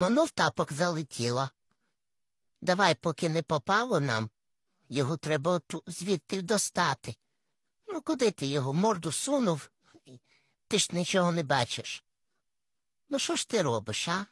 Воно в тапок залетіло. Давай, поки не попало нам, його треба звідти достати. Ну, куди ти його морду сунув? Ти ж нічого не бачиш. Ну, що ж ти робиш, а?